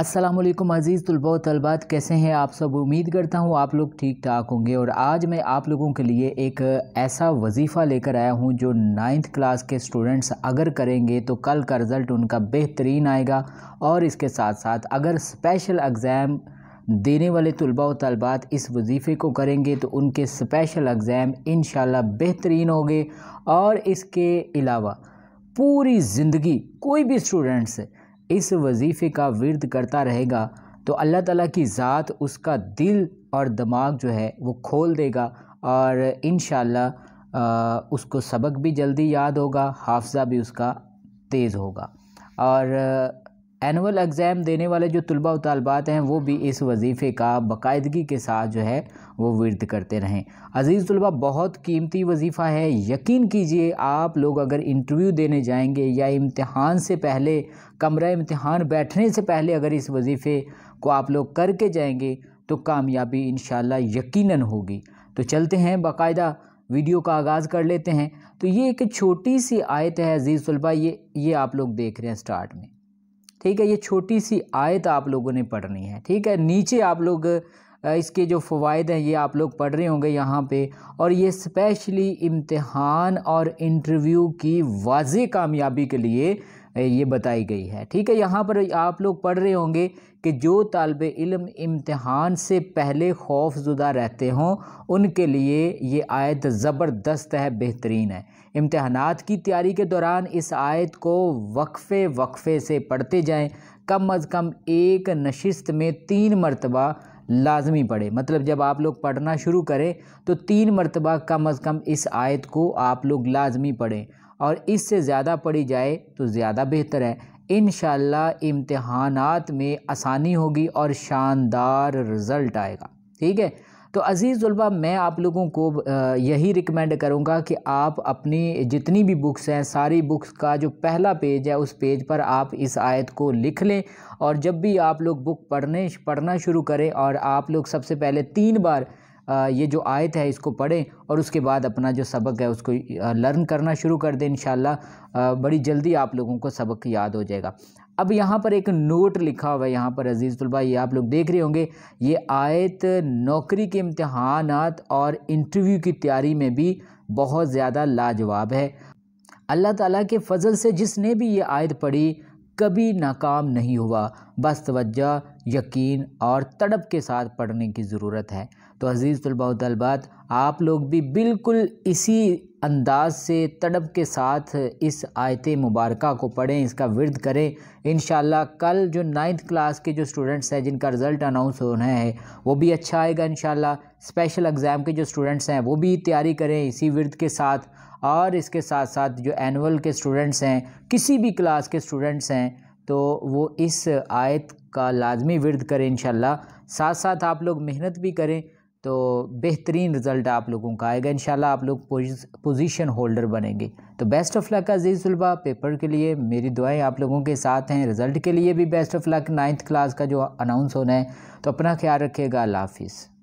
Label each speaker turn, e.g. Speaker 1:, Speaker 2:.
Speaker 1: असलम अज़ीज़ तलबा तलबात कैसे हैं आप सब उम्मीद करता हूँ आप लोग ठीक ठाक होंगे और आज मैं आप लोगों के लिए एक ऐसा वजीफ़ा लेकर आया हूँ जो नाइन्थ क्लास के स्टूडेंट्स अगर करेंगे तो कल का रिज़ल्ट उनका बेहतरीन आएगा और इसके साथ साथ अगर स्पेशल एग्ज़ाम देने वाले तलबा और तलबात इस वजीफ़े को करेंगे तो उनके स्पेशल एग्ज़ाम इन बेहतरीन होंगे और इसके अलावा पूरी ज़िंदगी कोई भी स्टूडेंट्स इस वजीफ़े का विरद करता रहेगा तो अल्लाह ताला की ज़ात उसका दिल और दिमाग जो है वो खोल देगा और इन उसको सबक भी जल्दी याद होगा हाफजा भी उसका तेज़ होगा और एनअल एग्ज़ाम देने वाले जो तलबा वालबात हैं वो भी इस वजीफ़े का बाकायदगी के साथ जो है वो विरद करते रहें अज़ीज़ तलबा बहुत कीमती वजीफ़ा है यकीन कीजिए आप लोग अगर इंटरव्यू देने जाएंगे या इम्तहान से पहले कमरा इम्तहान बैठने से पहले अगर इस वजीफ़े को आप लोग करके जाएंगे तो कामयाबी इन यकीनन होगी तो चलते हैं बाकायदा वीडियो का आगाज़ कर लेते हैं तो ये एक छोटी सी आयत है अज़ीज़ तलबा ये ये आप लोग देख रहे हैं स्टार्ट में ठीक है ये छोटी सी आयत आप लोगों ने पढ़नी है ठीक है नीचे आप लोग इसके जो फ़वाद हैं ये आप लोग पढ़ रहे होंगे यहाँ पे और ये स्पेशली इम्तहान और इंटरव्यू की वाज कामयाबी के लिए ये बताई गई है ठीक है यहाँ पर आप लोग पढ़ रहे होंगे कि जो तलब इल्म इम्तहान से पहले खौफ जुदा रहते हों उनके लिए ये आयत ज़बरदस्त है बेहतरीन है इम्तहान की तैयारी के दौरान इस आयत को वक्फ़े वक्फ़े से पढ़ते जाएँ कम अज़ कम एक नशस्त में तीन मरतबा लाजमी पढ़े मतलब जब आप लोग पढ़ना शुरू करें तो तीन मरतबा कम अज़ कम इस आयत को आप लोग लाजमी पढ़ें और इससे ज़्यादा पढ़ी जाए तो ज़्यादा बेहतर है इन इम्तहानात में आसानी होगी और शानदार रिज़ल्ट आएगा ठीक है तो अज़ीज़ तलबा मैं आप लोगों को यही रिकमेंड करूँगा कि आप अपनी जितनी भी बुक्स हैं सारी बुक्स का जो पहला पेज है उस पेज पर आप इस आयत को लिख लें और जब भी आप लोग बुक पढ़ने पढ़ना शुरू करें और आप लोग सबसे पहले तीन बार ये जो आयत है इसको पढ़ें और उसके बाद अपना जो सबक है उसको लर्न करना शुरू कर दें इन बड़ी जल्दी आप लोगों को सबक याद हो जाएगा अब यहाँ पर एक नोट लिखा हुआ है यहाँ पर अजीज़ तलबा ये आप लोग देख रहे होंगे ये आयत नौकरी के इम्तहान और इंटरव्यू की तैयारी में भी बहुत ज़्यादा लाजवाब है अल्लाह ताला के फ़ज़ल से जिसने भी ये आयत पढ़ी कभी नाकाम नहीं हुआ बस तवज्जा यकीन और तड़प के साथ पढ़ने की ज़रूरत है तो अज़ीज़ तलबात आप लोग भी बिल्कुल इसी अंदाज से तड़प के साथ इस आयत मुबारक को पढ़ें इसका विरद करें इन कल जो नाइन्थ क्लास के जो स्टूडेंट्स हैं जिनका रिज़ल्ट अनाउंस होना है वो भी अच्छा आएगा इन स्पेशल एग्ज़ाम के जो स्टूडेंट्स हैं वो भी तैयारी करें इसी विरद के साथ और इसके साथ साथ जो एनुअल के स्टूडेंट्स हैं किसी भी क्लास के स्टूडेंट्स हैं तो वो इस आयत का लाजमी विरद करें इन साथ साथ आप लोग मेहनत भी करें तो बेहतरीन रिज़ल्ट आप लोगों का आएगा इन आप लोग पोजीशन होल्डर बनेंगे तो बेस्ट ऑफ लक अजीज़ तलबा पेपर के लिए मेरी दुआएं आप लोगों के साथ हैं रिज़ल्ट के लिए भी best of luck ninth class का जो अनाउंस होना है तो अपना ख्याल रखिएगा अल्लाह हाफिज़